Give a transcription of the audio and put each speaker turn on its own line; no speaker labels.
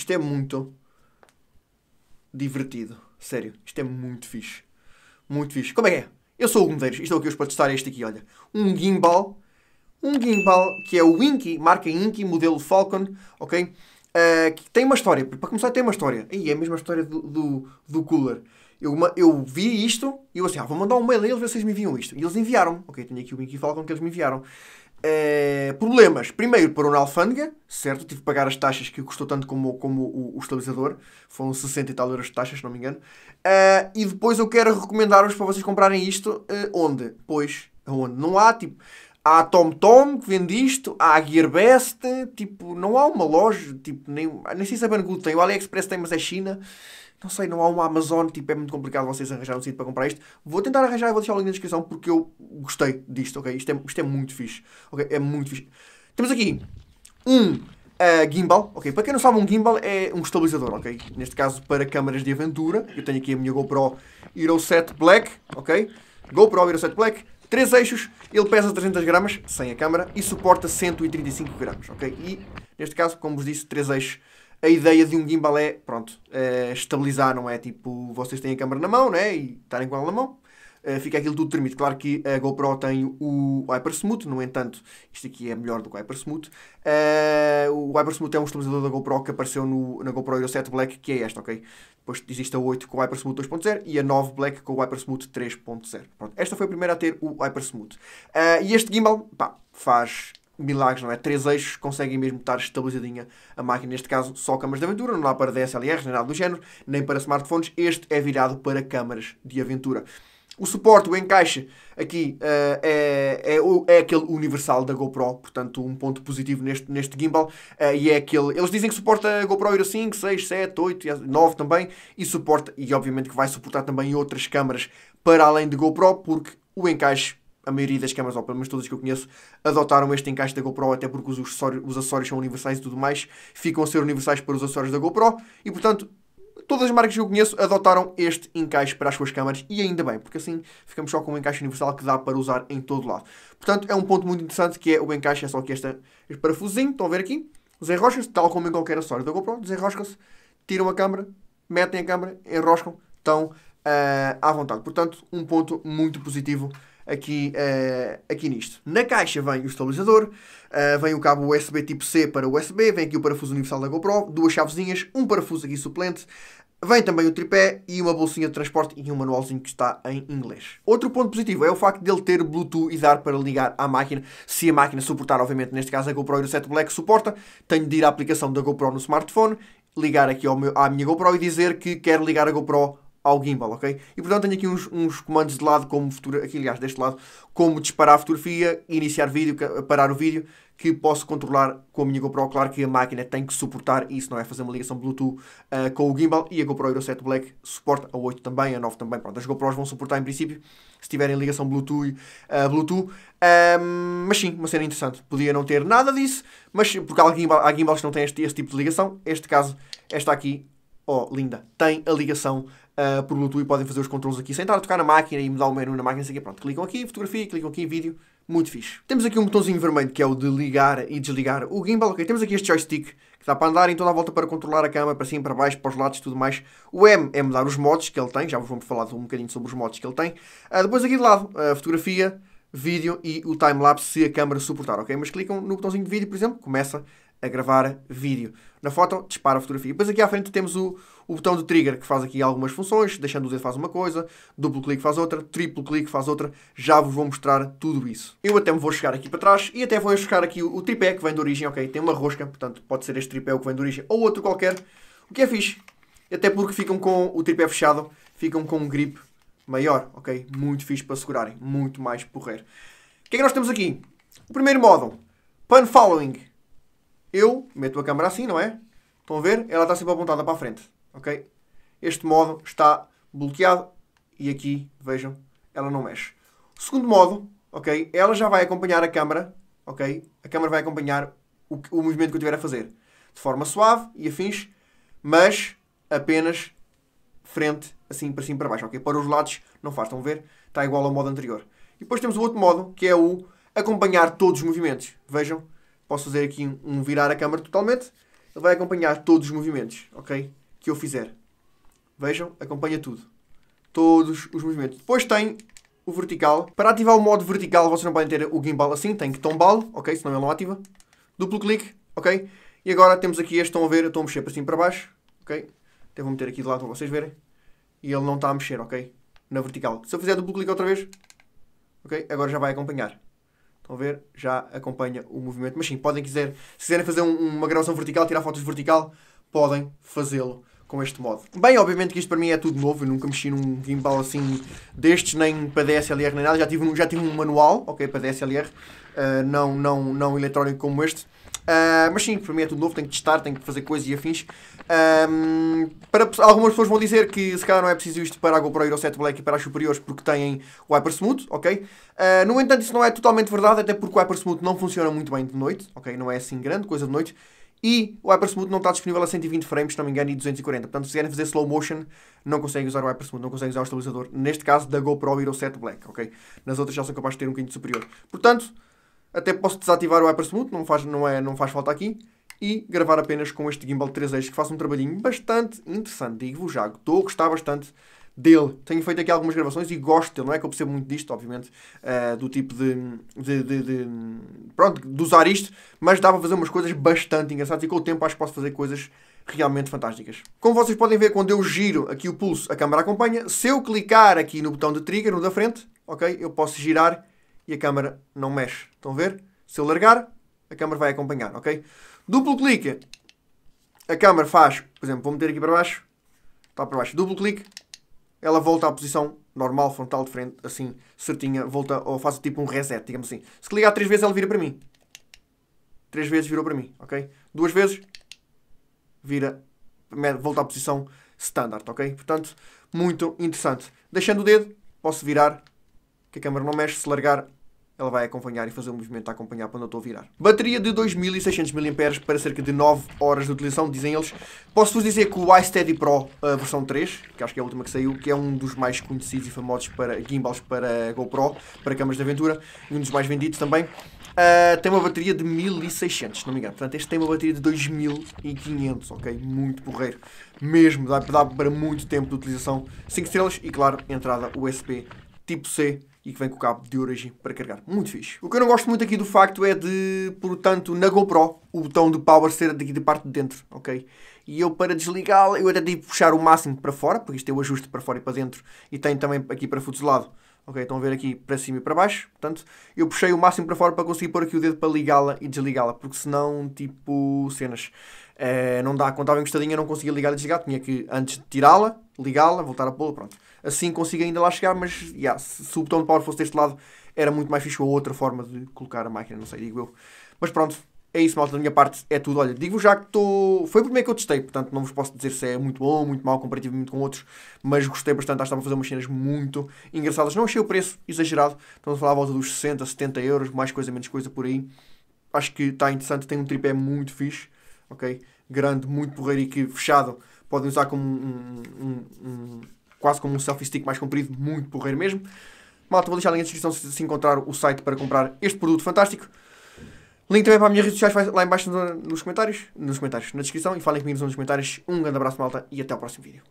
Isto é muito divertido. Sério, isto é muito fixe. Muito fixe. Como é que é? Eu sou o Gomes Medeiros estou aqui hoje para testar este aqui, olha. Um gimbal. Um gimbal que é o Inky, marca Inky, modelo Falcon, ok? Uh, que tem uma história. Para começar, tem uma história. E é a mesma história do, do, do cooler. Eu, eu vi isto e eu assim, ah, vou mandar um mail a eles ver se eles me enviam isto. E eles enviaram. Ok, tenho aqui o Inky Falcon que eles me enviaram é, problemas. Primeiro para uma alfândega, certo? Tive que pagar as taxas que custou tanto como, como o, o estabilizador. Foram 60 e tal euros de taxas, se não me engano. Eh, e depois eu quero recomendar-vos para vocês comprarem isto. Eh, onde? Pois, onde não há, tipo Há a TomTom que vende isto, há a Gearbest, tipo, não há uma loja, tipo, nem, nem sei se a Banggood tem, o AliExpress tem, mas é China. Não sei, não há uma Amazon, tipo, é muito complicado vocês arranjarem um sítio para comprar isto. Vou tentar arranjar e vou deixar o link na descrição porque eu gostei disto, ok? Isto é, isto é muito fixe, ok? É muito fixe. Temos aqui um uh, gimbal, ok? Para quem não sabe, um gimbal é um estabilizador, ok? Neste caso, para câmaras de aventura. Eu tenho aqui a minha GoPro Hero 7 Black, ok? GoPro Hero 7 Black, 3 eixos, ele pesa 300 gramas, sem a câmara, e suporta 135 gramas, ok? E, neste caso, como vos disse, 3 eixos. A ideia de um gimbal é, pronto, é estabilizar, não é tipo, vocês têm a câmara na mão, né? E estarem com ela na mão, eh, fica aquilo tudo tremido. Claro que a GoPro tem o Hypersmooth, no entanto, isto aqui é melhor do que o Hypersmooth. Uh, eh, o Hypersmooth é um estabilizador da GoPro que apareceu no, na GoPro Hero 7 Black, que é esta, ok? Depois existe a 8 com o Hypersmooth 2.0 e a 9 Black com o Hypersmooth 3.0. Pronto, esta foi a primeira a ter o Hypersmooth. Uh, eh, e este gimbal, pá, faz milagres, não é? Três eixos conseguem mesmo estar estabilizadinha a máquina, neste caso só câmaras de aventura, não dá para DSLRs nem nada do género, nem para smartphones, este é virado para câmaras de aventura. O suporte, o encaixe aqui uh, é, é, é, aquele universal da GoPro, portanto, um ponto positivo neste, neste gimbal. Uh, e é aquele. Eles dizem que suporta a GoPro Hero 5, 6, 7, 8, 9 também, e suporta, e obviamente que vai suportar também outras câmaras para além de GoPro, porque o encaixe a maioria das câmaras, ou pelo menos todas que eu conheço, adotaram este encaixe da GoPro, até porque os acessórios, os acessórios são universais e tudo mais, ficam a ser universais para os acessórios da GoPro, e portanto Todas as marcas que eu conheço adotaram este encaixe para as suas câmaras e ainda bem, porque assim ficamos só com um encaixe universal que dá para usar em todo lado. Portanto, é um ponto muito interessante que é o encaixe, é só que este, este parafusinho, estão a ver aqui, desenrosca-se, tal como em qualquer acessório da GoPro, desenrosca-se, tiram a câmera, metem a câmera, enroscam, estão uh, à vontade. Portanto, um ponto muito positivo aqui, uh, aqui nisto. Na caixa vem o estabilizador, uh, vem o cabo USB tipo C para USB, vem aqui o parafuso universal da GoPro, duas chavezinhas, um parafuso aqui suplente, Vem também o tripé e uma bolsinha de transporte e um manualzinho que está em inglês. Outro ponto positivo é o facto dele ter Bluetooth e dar para ligar à máquina, se a máquina suportar, obviamente, neste caso a GoPro Hero 7 Black suporta, tenho de ir à aplicação da GoPro no smartphone, ligar aqui meu, à minha GoPro e dizer que quero ligar a GoPro ao gimbal, ok? E portanto tenho aqui uns, uns comandos de lado como futuro, aqui aliás deste lado, como disparar a fotografia, iniciar vídeo, parar o vídeo, que posso controlar com a minha GoPro, claro que a máquina tem que suportar isso, não é? Fazer uma ligação Bluetooth uh, com o gimbal e a GoPro Hero 7 Black suporta a 8 também, a 9 também, pronto, as GoPros vão suportar em princípio, se tiverem ligação Bluetooth, uh, Bluetooth um, ehm, mas sim, uma cena interessante, podia não ter nada disso, mas porque há, gimbal, há gimbals que não têm este, este tipo de ligação, este caso, esta aqui oh linda, tem a ligação uh, por Bluetooth e podem fazer os controles aqui sem estar a tocar na máquina e mudar o menu na máquina, assim, pronto, clicam aqui em fotografia, clicam aqui em vídeo, muito fixe. Temos aqui um botãozinho vermelho que é o de ligar e desligar o gimbal, ok, temos aqui este joystick que dá para andar em toda a volta para controlar a câmera para cima, para baixo, para os lados e tudo mais. O M é mudar os modos que ele tem, já vamos falar um bocadinho sobre os modos que ele tem. Uh, depois aqui de lado, a uh, fotografia, vídeo e o time-lapse se a câmera suportar, ok? Mas clicam no botãozinho de vídeo, por exemplo, começa a gravar vídeo. Na foto, dispara a fotografia. Depois aqui à frente temos o, o botão do trigger, que faz aqui algumas funções, deixando o dedo faz uma coisa, duplo clique faz outra, triplo clique faz outra, já vos vou mostrar tudo isso. Eu até me vou chegar aqui para trás e até vou chegar aqui o, o tripé que vem de origem, ok, tem uma rosca, portanto pode ser este tripé que vem de origem ou outro qualquer, o que é fixe, até porque ficam com o tripé fechado, ficam com um grip maior, ok, muito fixe para segurarem, muito mais porreiro. O que é que nós temos aqui? O primeiro modo, pan following, eu meto a câmera assim, não é? Estão a ver? Ela está sempre apontada para a frente, ok? Este modo está bloqueado e aqui, vejam, ela não mexe. O segundo modo, ok? Ela já vai acompanhar a câmera, ok? A câmera vai acompanhar o, que, o movimento que eu estiver a fazer de forma suave e afins, mas apenas frente, assim para cima para baixo, ok? Para os lados não faz, estão a ver? Está igual ao modo anterior. E depois temos o outro modo, que é o acompanhar todos os movimentos. Vejam, posso fazer aqui um virar a câmera totalmente, ele vai acompanhar todos os movimentos, ok? Que eu fizer. Vejam, acompanha tudo. Todos os movimentos. Depois tem o vertical. Para ativar o modo vertical, vocês não podem ter o gimbal assim, tem que tombá-lo, ok? Senão ele não ativa. Duplo clique, ok? E agora temos aqui este, estão a ver, eu estou a mexer para cima para baixo, ok? Até vou meter aqui de lado para vocês verem. E ele não está a mexer, ok? Na vertical. Se eu fizer duplo clique outra vez, ok? Agora já vai acompanhar. Estão a ver? Já acompanha o movimento. Mas sim, podem quiser, se quiserem fazer um, uma gravação vertical, tirar fotos vertical, podem fazê-lo com este modo. Bem, obviamente que isto para mim é tudo novo, eu nunca mexi num gimbal assim destes, nem para DSLR nem nada, já tive um, já tive um manual, ok, para DSLR, uh, eh, não, não, não eletrónico como este, ah, mas sim, para mim é tudo novo, tenho que testar, tenho que fazer coisas e afins. Um, para, algumas pessoas vão dizer que se calhar não é preciso isto para a GoPro Hero 7 Black e para as superiores porque têm o Hypersmooth, ok? Uh, no entanto, isso não é totalmente verdade, até porque o Hypersmooth não funciona muito bem de noite, ok? Não é assim grande coisa de noite. E o Hypersmooth não está disponível a 120 frames, se não me engano, e 240. Portanto, se quiserem fazer slow motion, não conseguem usar o Hypersmooth, não conseguem usar o estabilizador. Neste caso, da GoPro Hero 7 Black, ok? Nas outras já são capazes de ter um quinto superior. Portanto, até posso desativar o Hypersmooth, não faz, não, é, não faz falta aqui. E gravar apenas com este gimbal 3 eixos que faço um trabalhinho bastante interessante. Digo-vos já, estou a gostar bastante dele. Tenho feito aqui algumas gravações e gosto dele. Não é que eu percebo muito disto, obviamente, uh, do tipo de de, de, de, Pronto, de usar isto, mas dá para fazer umas coisas bastante engraçadas e com o tempo acho que posso fazer coisas realmente fantásticas. Como vocês podem ver, quando eu giro aqui o pulso, a câmera acompanha. Se eu clicar aqui no botão de trigger, no da frente, ok, eu posso girar e a câmera não mexe. Estão a ver? Se eu largar, a câmera vai acompanhar, ok? Duplo clique, a câmera faz, por exemplo, vou meter aqui para baixo, está para baixo, duplo clique, ela volta à posição normal, frontal de frente, assim, certinha, volta, ou faço tipo um reset, digamos assim. Se clicar três vezes, ela vira para mim. Três vezes virou para mim, ok? Duas vezes, vira, volta à posição standard, ok? Portanto, muito interessante. Deixando o dedo, posso virar, que a câmera não mexe, se largar, ela vai acompanhar e fazer o um movimento a acompanhar quando eu estou a virar. Bateria de 2600 mAh para cerca de 9 horas de utilização, dizem eles. Posso-vos dizer que o iSteady Pro a versão 3, que acho que é a última que saiu, que é um dos mais conhecidos e famosos para gimbals para GoPro, para câmaras de aventura, e um dos mais vendidos também. Uh, tem uma bateria de 1600, se não me engano. Portanto, este tem uma bateria de 2500, ok? Muito porreiro. Mesmo, dá, dá para muito tempo de utilização. 5 estrelas e, claro, entrada USB tipo C e que vem com o cabo de origem para carregar. Muito fixe. O que eu não gosto muito aqui do facto é de, portanto, na GoPro, o botão de power ser aqui da parte de dentro, ok? E eu para desligá-lo, eu até tenho que puxar o máximo para fora, porque isto tem é o ajuste para fora e para dentro, e tem também aqui para lado. Ok, estão a ver aqui para cima e para baixo. Portanto, eu puxei o máximo para fora para conseguir pôr aqui o dedo para ligá-la e desligá-la, porque senão, tipo, cenas. É, não dá, quando estava encostadinha não conseguia ligar e desligar, tinha que antes de tirá-la, ligá-la, voltar a pô-la, pronto. Assim consigo ainda lá chegar, mas yeah, se o botão de power fosse deste lado, era muito mais fixe ou outra forma de colocar a máquina, não sei, digo eu. Mas pronto, é isso, malta, da minha parte é tudo. Olha, digo-vos já que estou. Foi o primeiro que eu testei, portanto não vos posso dizer se é muito bom, muito mau, comparativamente com outros, mas gostei bastante. Acho que estavam a fazer umas cenas muito engraçadas. Não achei o preço exagerado, estamos a falar à volta dos 60, 70 euros, mais coisa, menos coisa por aí. Acho que está interessante, tem um tripé muito fixe, ok? Grande, muito porreiro e que fechado podem usar como um, um, um, quase como um selfie stick mais comprido, muito porreiro mesmo. Malta, vou deixar a na descrição se, se encontrar o site para comprar este produto fantástico. Link também para as minhas redes sociais lá embaixo nos comentários, nos comentários, na descrição e falem comigo nos comentários. Um grande abraço, malta, e até o próximo vídeo.